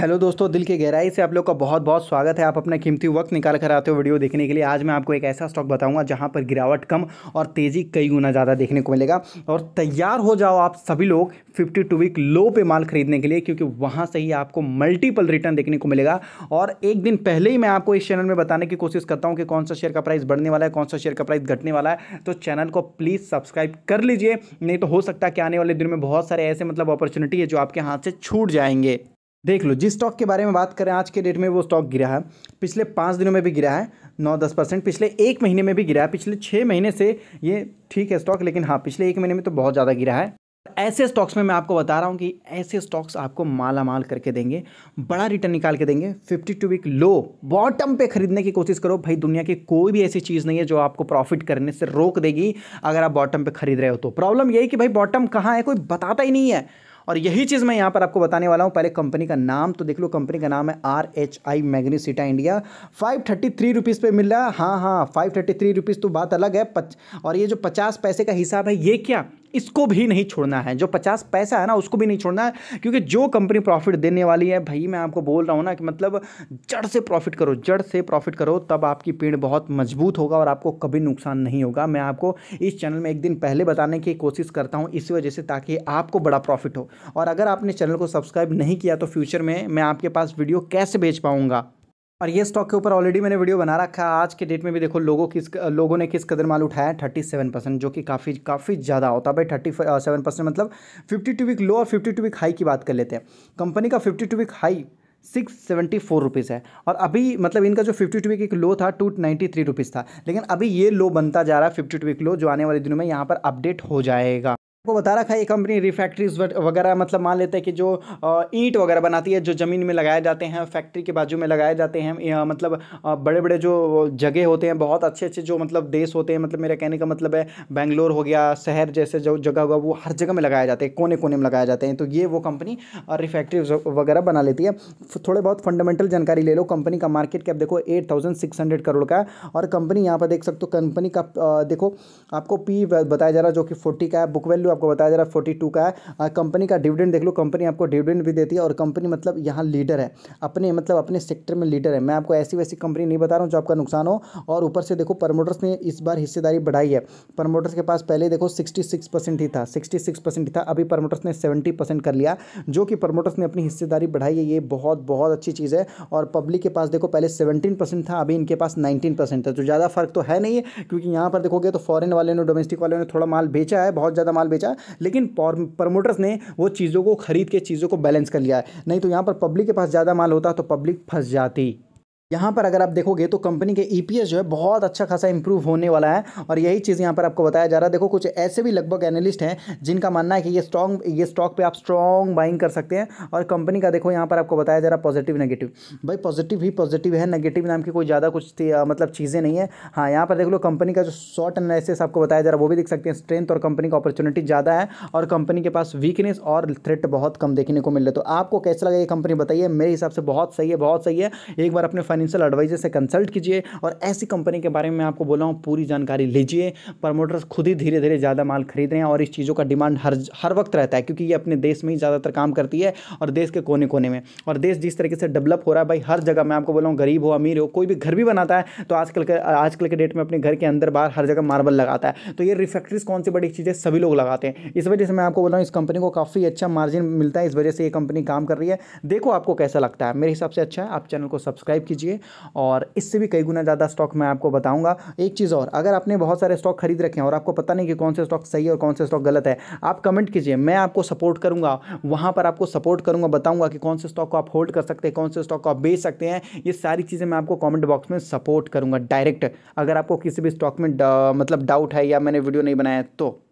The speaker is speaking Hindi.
हेलो दोस्तों दिल के गहराई से आप लोग का बहुत बहुत स्वागत है आप अपने कीमती वक्त निकाल कर आते हो वीडियो देखने के लिए आज मैं आपको एक ऐसा स्टॉक बताऊंगा जहां पर गिरावट कम और तेज़ी कई गुना ज़्यादा देखने को मिलेगा और तैयार हो जाओ आप सभी लोग 52 वीक लो पे माल खरीदने के लिए क्योंकि वहाँ से ही आपको मल्टीपल रिटर्न देखने को मिलेगा और एक दिन पहले ही मैं आपको इस चैनल में बताने की कोशिश करता हूँ कि कौन सा शेयर का प्राइस बढ़ने वाला है कौन सा शेयर का प्राइस घटने वाला है तो चैनल को प्लीज़ सब्सक्राइब कर लीजिए नहीं तो हो सकता है कि आने वाले दिन में बहुत सारे ऐसे मतलब अपॉर्चुनिटी है जो आपके हाथ से छूट जाएंगे देख लो जिस स्टॉक के बारे में बात करें आज के डेट में वो स्टॉक गिरा है पिछले पाँच दिनों में भी गिरा है नौ दस परसेंट पिछले एक महीने में भी गिरा है पिछले छः महीने से ये ठीक है स्टॉक लेकिन हाँ पिछले एक महीने में तो बहुत ज़्यादा गिरा है ऐसे स्टॉक्स में मैं आपको बता रहा हूँ कि ऐसे स्टॉक्स आपको माला माल करके देंगे बड़ा रिटर्न निकाल के देंगे 52 वीक लो बॉटम पे खरीदने की कोशिश करो भाई दुनिया की कोई भी ऐसी चीज़ नहीं है जो आपको प्रॉफिट करने से रोक देगी अगर आप बॉटम पे खरीद रहे हो तो प्रॉब्लम यही कि भाई बॉटम कहाँ है कोई बताता ही नहीं है और यही चीज़ मैं यहाँ पर आपको बताने वाला हूँ पहले कंपनी का नाम तो देख लो कंपनी का नाम है R H I Magnesita India five thirty three rupees पर मिल रहा है हाँ हाँ फाइव थर्टी थ्री रुपीज़ तो बात अलग है पच और ये जो पचास पैसे का हिसाब है ये क्या इसको भी नहीं छोड़ना है जो पचास पैसा है ना उसको भी नहीं छोड़ना है क्योंकि जो कंपनी प्रॉफिट देने वाली है भाई मैं आपको बोल रहा हूँ ना कि मतलब जड़ से प्रॉफिट करो जड़ से प्रॉफिट करो तब आपकी पेड़ बहुत मजबूत होगा और आपको कभी नुकसान नहीं होगा मैं आपको इस चैनल में एक दिन पहले बताने की कोशिश करता हूँ इस वजह से ताकि आपको बड़ा प्रॉफिट हो और अगर आपने चैनल को सब्सक्राइब नहीं किया तो फ्यूचर में मैं आपके पास वीडियो कैसे भेज पाऊँगा और ये स्टॉक के ऊपर ऑलरेडी मैंने वीडियो बना रखा है आज के डेट में भी देखो लोगों किस लोगों ने किस कदर माल उठाया थर्टी सेवन परसेंट जो कि काफ़ी काफ़ी ज़्यादा होता है भाई थर्टी सेवन परसेंट मतलब फिफ्टी टू वीक लो और फिफ्टी टू वीक हाई की बात कर लेते हैं कंपनी का fifty two week high six seventy four rupees है और अभी मतलब इनका जो फिफ्टी टू वीक एक लो था टू नाइन्टी थ्री रुपीज़ था लेकिन अभी ये लो बनता जा रहा है फिफ्टी टू वीक लो जो आने वाले दिनों में यहाँ पर अपडेट हो जाएगा आपको बता रखा है ये कंपनी रिफैक्ट्रीज वगैरह मतलब मान लेते हैं कि जो ईंट वगैरह बनाती है जो ज़मीन में लगाए जाते हैं फैक्ट्री के बाजू में लगाए जाते हैं मतलब बड़े बड़े जो जगह होते हैं बहुत अच्छे अच्छे जो मतलब देश होते हैं मतलब मेरा कहने का मतलब है बैंगलोर हो गया शहर जैसे जो जगह हुआ वो हर जगह में लगाए जाते हैं कोने कोने में लगाए जाते हैं तो ये वो कंपनी रिफैक्ट्री वगैरह बना लेती है थोड़े बहुत फंडामेंटल जानकारी ले लो कंपनी का मार्केट कैप देखो एट करोड़ का और कंपनी यहाँ पर देख सकते हो कंपनी का देखो आपको पी बताया जा रहा है जो कि फोर्टी का है बुक वैल्यू वैल्यू आपको बताया जा रहा है फोर्टी टू का है कंपनी का डिविडेंड देख लो कंपनी आपको डिविडेंड भी देती है और कंपनी मतलब यहाँ लीडर है अपने मतलब अपने सेक्टर में लीडर है मैं आपको ऐसी वैसी कंपनी नहीं बता रहा हूँ जो आपका नुकसान हो और ऊपर से देखो प्रमोटर्स ने इस बार हिस्सेदारी बढ़ाई है प्रमोटर्स के पास पहले देखो सिक्सटी ही था सिक्सटी ही था अभी प्रमोटर्स ने सेवेंटी कर लिया जो कि प्रमोटर्स ने अपनी हिस्सेदारी बढ़ाई है ये बहुत बहुत अच्छी चीज़ है और पब्लिक के पास देखो पहले सेवेंटीन परसेंट था अभी इनके पास नाइनटीन परसेंट जो ज़्यादा फर्क तो है नहीं क्योंकि यहाँ पर देखोगे तो फॉरन वाले ने डोमेस्टिक वाले ने थोड़ा माल बेचा है बहुत ज़्यादा माल बेचा लेकिन प्रमोटर्स ने वो चीज़ों को खरीद के चीज़ों को बैलेंस कर लिया है नहीं तो यहाँ पर पब्लिक के पास ज़्यादा माल होता तो पब्लिक फंस जाती यहाँ पर अगर आप देखोगे तो कंपनी के ईपीएस e जो है बहुत अच्छा खासा इंप्रूव होने वाला है और यही चीज़ यहाँ पर आपको बताया जा रहा है देखो कुछ ऐसे भी लगभग एनालिस्ट हैं जिनका मानना है कि ये स्ट्रॉन्ग ये स्टॉक पे आप स्ट्रॉन्ग बाइंग कर सकते हैं और कंपनी का देखो यहाँ पर आपको बताया जा रहा है पॉजिटिव नेगेटिव भाई पॉजिटिव ही पॉजिटिव है नेगेटिव नाम की कोई ज़्यादा कुछ थी, आ, मतलब चीज़ें नहीं है हाँ यहाँ पर देख लो कंपनी का जो शॉर्ट एनालिसिस आपको बताया जा रहा है वो भी देख सकते हैं स्ट्रेंथ और कंपनी का अपॉर्चुनिटी ज़्यादा है और कंपनी के पास वीकनेस और थ्रेट बहुत कम देखने को मिल रहा है तो आपको कैसा लगा ये कंपनी बताइए मेरे हिसाब से बहुत सही है बहुत सही है एक बार अपने फाइनेंशियल एडवाइजर से कंसल्ट कीजिए और ऐसी कंपनी के बारे में आपको बोला हूँ पूरी जानकारी लीजिए प्रमोटर्स खुद ही धीरे धीरे ज़्यादा माल खरीद रहे हैं और इस चीज़ों का डिमांड हर हर वक्त रहता है क्योंकि ये अपने देश में ही ज़्यादातर काम करती है और देश के कोने कोने में और देश जिस तरीके से डेवलप हो रहा है भाई हर जगह मैं आपको बोला हूँ गरीब हो अमीर हो कोई भी घर भी बनाता है तो आजकल के आजकल के डेट में अपने घर के अंदर बाहर हर जगह मार्बल लगाता है तो ये रिफैक्ट्रीज कौन सी बड़ी चीज़ें सभी लोग लगाते हैं इस वजह से मैं आपको बोला हूँ इस कंपनी को काफ़ी अच्छा मार्जिन मिलता है इस वजह से ये कंपनी काम कर रही है देखो आपको कैसा लगता है मेरे हिसाब से अच्छा है आप चैनल को सब्सक्राइब कीजिए लीजिए और इससे भी कई गुना ज़्यादा स्टॉक मैं आपको बताऊँगा एक चीज़ और अगर आपने बहुत सारे स्टॉक खरीद रखे हैं और आपको पता नहीं कि कौन से स्टॉक सही है और कौन से स्टॉक गलत है आप कमेंट कीजिए मैं आपको सपोर्ट करूँगा वहाँ पर आपको सपोर्ट करूँगा बताऊँगा कि कौन से स्टॉक को आप होल्ड कर सकते हैं कौन से स्टॉक को आप बेच सकते हैं ये सारी चीज़ें मैं आपको कॉमेंट बॉक्स में सपोर्ट करूँगा डायरेक्ट अगर आपको किसी भी स्टॉक में मतलब डाउट है या मैंने वीडियो नहीं बनाया तो